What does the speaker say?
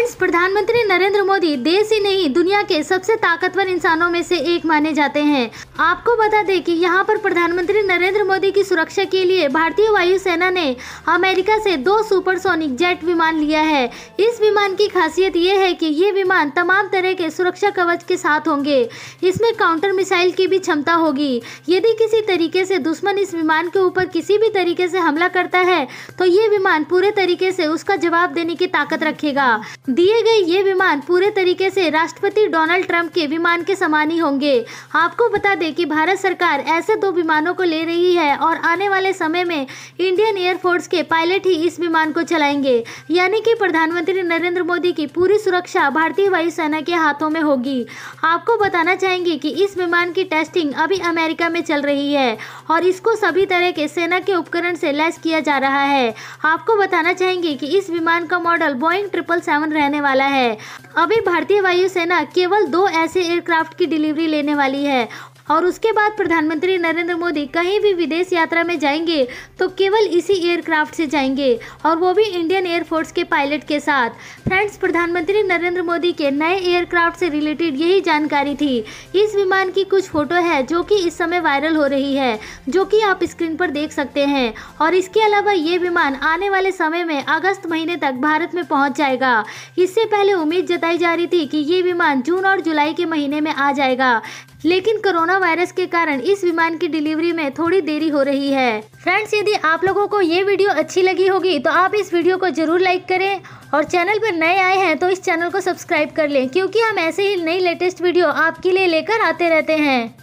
friends प्रधानमंत्री नरेंद्र मोदी देश ही नहीं दुनिया के सबसे ताकतवर इंसानों में से एक माने जाते हैं आपको बता दें कि यहाँ पर प्रधानमंत्री नरेंद्र मोदी की सुरक्षा के लिए भारतीय वायुसेना ने अमेरिका से दो सुपरसोनिक जेट विमान लिया है इस विमान की खासियत ये है कि ये विमान तमाम तरह के सुरक्षा कवच के साथ होंगे इसमें काउंटर मिसाइल की भी क्षमता होगी यदि किसी तरीके से दुश्मन इस विमान के ऊपर किसी भी तरीके से हमला करता है तो ये विमान पूरे तरीके से उसका जवाब देने की ताकत रखेगा दिए गए ये विमान पूरे तरीके से राष्ट्रपति डोनाल्ड ट्रंप के विमान के समान ही होंगे आपको बता दें कि भारत सरकार ऐसे दो विमानों को ले रही है और आने वाले समय में इंडियन एयरफोर्स के पायलट ही इस विमान को चलाएंगे यानी कि प्रधानमंत्री नरेंद्र मोदी की पूरी सुरक्षा भारतीय वायुसेना के हाथों में होगी आपको बताना चाहेंगे कि इस विमान की टेस्टिंग अभी अमेरिका में चल रही है और इसको सभी तरह के सेना के उपकरण से लैस किया जा रहा है आपको बताना चाहेंगे कि इस विमान का मॉडल बोइंग ट्रिपल सेवन रहने वाला है अभी भारतीय वायुसेना केवल दो ऐसे एयरक्राफ्ट की डिलीवरी लेने वाली है और उसके बाद प्रधानमंत्री नरेंद्र मोदी कहीं भी विदेश यात्रा में जाएंगे तो केवल इसी एयरक्राफ्ट से जाएंगे और वो भी इंडियन एयरफोर्स के पायलट के साथ फ्रेंड्स प्रधानमंत्री नरेंद्र मोदी के नए एयरक्राफ्ट से रिलेटेड यही जानकारी थी इस विमान की कुछ फोटो है जो कि इस समय वायरल हो रही है जो कि आप स्क्रीन पर देख सकते हैं और इसके अलावा ये विमान आने वाले समय में अगस्त महीने तक भारत में पहुंच जाएगा इससे पहले उम्मीद जताई जा रही थी कि ये विमान जून और जुलाई के महीने में आ जाएगा लेकिन कोरोना वायरस के कारण इस विमान की डिलीवरी में थोड़ी देरी हो रही है फ्रेंड्स यदि आप लोगों को ये वीडियो अच्छी लगी होगी तो आप इस वीडियो को जरूर लाइक करें और चैनल पर नए आए हैं तो इस चैनल को सब्सक्राइब कर लें क्योंकि हम ऐसे ही नई लेटेस्ट वीडियो आपके लिए लेकर आते रहते हैं